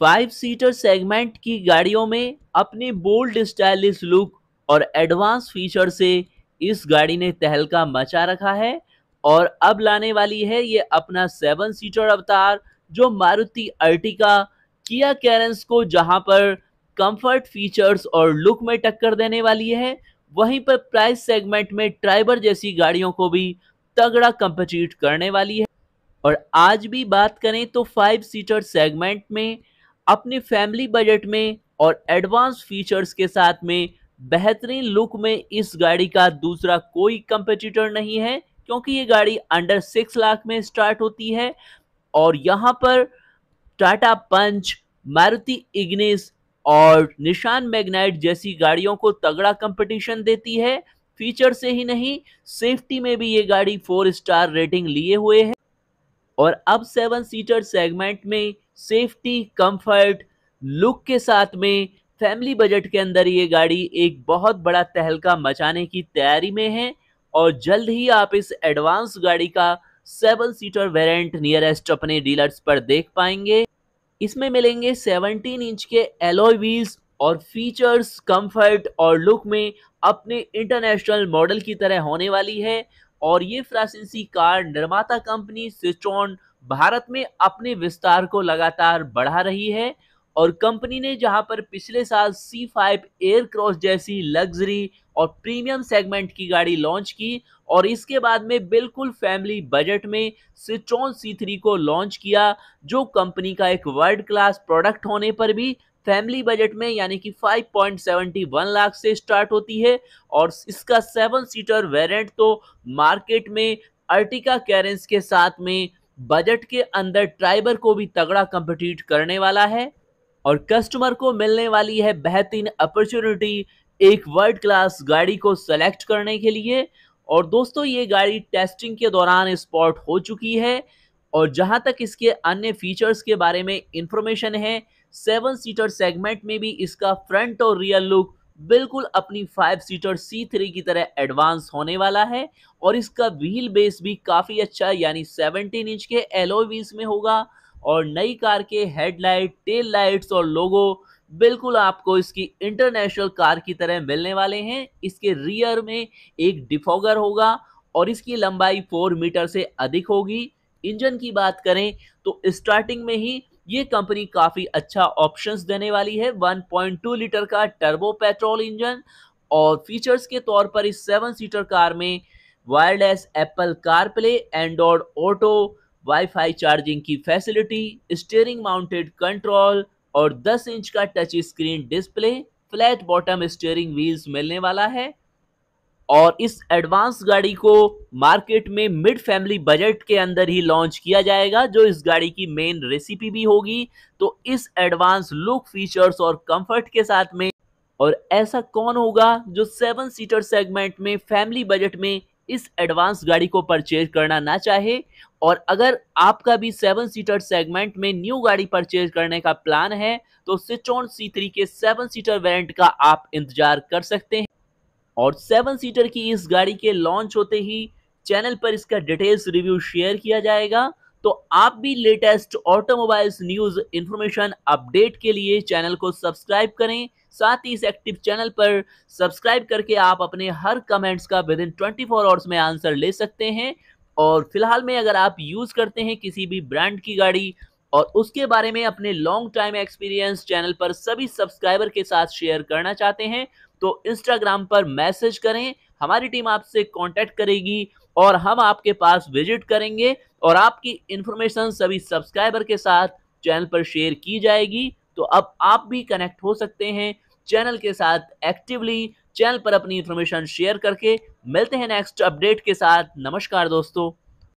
five seater segment की गाड़ियों में अपनी बोल्ड स्टाइलिश लुक और एडवांस फीचर से इस गाड़ी ने तहलका मचा रखा है और अब लाने वाली है ये अपना सेवन सीटर अवतार जो मारुति अर्टिका किया कैरेंस को जहां पर कंफर्ट फीचर्स और लुक में टक्कर देने वाली है वहीं पर प्राइस सेगमेंट में ट्राइबर जैसी गाड़ियों को भी तगड़ा कंपटीट करने वाली है और आज भी बात करें तो फाइव सीटर सेगमेंट में अपनी फैमिली बजट में और एडवांस फीचर्स के साथ में बेहतरीन लुक में इस गाड़ी का दूसरा कोई कंपटीटर नहीं है क्योंकि ये गाड़ी अंडर सिक्स लाख में स्टार्ट होती है और यहाँ पर टाटा पंच मारुति इग्निस और निशान मैग्नाइट जैसी गाड़ियों को तगड़ा कंपटीशन देती है फीचर से ही नहीं सेफ्टी में भी ये गाड़ी फोर स्टार रेटिंग लिए हुए है और अब सेवन सीटर सेगमेंट में सेफ्टी कंफर्ट लुक के साथ में फैमिली बजट के अंदर ये गाड़ी एक बहुत बड़ा तहलका मचाने की तैयारी में है और जल्द ही आप इस एडवांस गाड़ी का सेवन सीटर वेरिएंट नियरेस्ट अपने डीलर्स पर देख पाएंगे इसमें मिलेंगे 17 इंच के एलोय व्हील्स और फीचर्स कंफर्ट और लुक में अपने इंटरनेशनल मॉडल की तरह होने वाली है और ये फ्रांसीसी कार निर्माता कंपनी सिस्टोन भारत में अपने विस्तार को लगातार बढ़ा रही है और कंपनी ने जहां पर पिछले साल सी फाइव एयर क्रॉस जैसी लग्जरी और प्रीमियम सेगमेंट की गाड़ी लॉन्च की और इसके बाद में बिल्कुल फैमिली बजट में सिट्रॉन सी थ्री को लॉन्च किया जो कंपनी का एक वर्ल्ड क्लास प्रोडक्ट होने पर भी फैमिली बजट में यानी कि 5.71 लाख से स्टार्ट होती है और इसका सेवन सीटर वेरेंट तो मार्केट में अर्टिका कैरेंस के साथ में बजट के अंदर ट्राइबर को भी तगड़ा कंपटीट करने वाला है और कस्टमर को मिलने वाली है बेहतरीन अपॉर्चुनिटी एक वर्ल्ड क्लास गाड़ी को सेलेक्ट करने के लिए और दोस्तों ये गाड़ी टेस्टिंग के दौरान स्पॉट हो चुकी है और जहां तक इसके अन्य फीचर्स के बारे में इंफॉर्मेशन है सेवन सीटर सेगमेंट में भी इसका फ्रंट और रियर लुक बिल्कुल अपनी फाइव सीटर सी थ्री की तरह एडवांस होने वाला है और इसका व्हील बेस भी काफ़ी अच्छा यानी 17 इंच के एलो व्हील्स में होगा और नई कार के हेडलाइट टेल लाइट्स और लोगो बिल्कुल आपको इसकी इंटरनेशनल कार की तरह मिलने वाले हैं इसके रियर में एक डिफोगर होगा और इसकी लंबाई फोर मीटर से अधिक होगी इंजन की बात करें तो स्टार्टिंग में ही ये कंपनी काफ़ी अच्छा ऑप्शंस देने वाली है 1.2 लीटर का टर्बो पेट्रोल इंजन और फीचर्स के तौर पर इस सेवन सीटर कार में wireless Apple CarPlay Android Auto WiFi charging की फैसिलिटी स्टेयरिंग माउंटेड कंट्रोल और 10 इंच का touch screen display flat bottom steering wheels मिलने वाला है और इस एडवांस गाड़ी को मार्केट में मिड फैमिली बजट के अंदर ही लॉन्च किया जाएगा जो इस गाड़ी की मेन रेसिपी भी होगी तो इस एडवांस लुक फीचर्स और कंफर्ट के साथ में और ऐसा कौन होगा जो सेवन सीटर सेगमेंट में फैमिली बजट में इस एडवांस गाड़ी को परचेज करना ना चाहे और अगर आपका भी सेवन सीटर सेगमेंट में न्यू गाड़ी परचेज करने का प्लान है तो सिचोन सी थ्री के सेवन सीटर वेरेंट का आप इंतजार कर सकते हैं और सेवन सीटर की इस गाड़ी के लॉन्च होते ही चैनल पर इसका डिटेल्स रिव्यू शेयर किया जाएगा तो आप भी latest automobiles news information update के लिए चैनल को सब्सक्राइब करें साथ ही इस एक्टिव चैनल पर सब्सक्राइब करके आप अपने हर कमेंट्स का within twenty four hours में आंसर ले सकते हैं और फिलहाल में अगर आप यूज़ करते हैं किसी भी ब्रांड की गाड़ी और उसके बारे में अपने लॉन्ग टाइम एक्सपीरियंस चैनल पर सभी सब्सक्राइबर के साथ शेयर करना चाहते हैं तो इंस्टाग्राम पर मैसेज करें हमारी टीम आपसे कांटेक्ट करेगी और हम आपके पास विजिट करेंगे और आपकी इंफॉर्मेशन सभी सब्सक्राइबर के साथ चैनल पर शेयर की जाएगी तो अब आप भी कनेक्ट हो सकते हैं चैनल के साथ एक्टिवली चैनल पर अपनी इंफॉर्मेशन शेयर करके मिलते हैं नेक्स्ट अपडेट के साथ नमस्कार दोस्तों